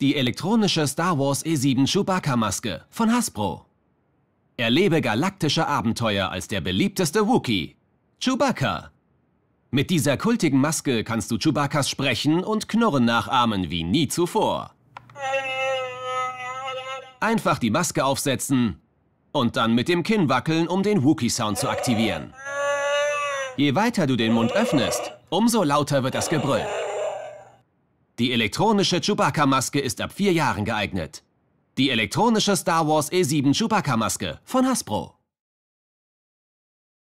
Die elektronische Star Wars E7 Chewbacca-Maske von Hasbro. Erlebe galaktische Abenteuer als der beliebteste Wookie, Chewbacca. Mit dieser kultigen Maske kannst du Chewbaccas Sprechen und Knurren nachahmen wie nie zuvor. Einfach die Maske aufsetzen und dann mit dem Kinn wackeln, um den Wookie-Sound zu aktivieren. Je weiter du den Mund öffnest, umso lauter wird das Gebrüll. Die elektronische Chewbacca-Maske ist ab vier Jahren geeignet. Die elektronische Star Wars E7 Chewbacca-Maske von Hasbro.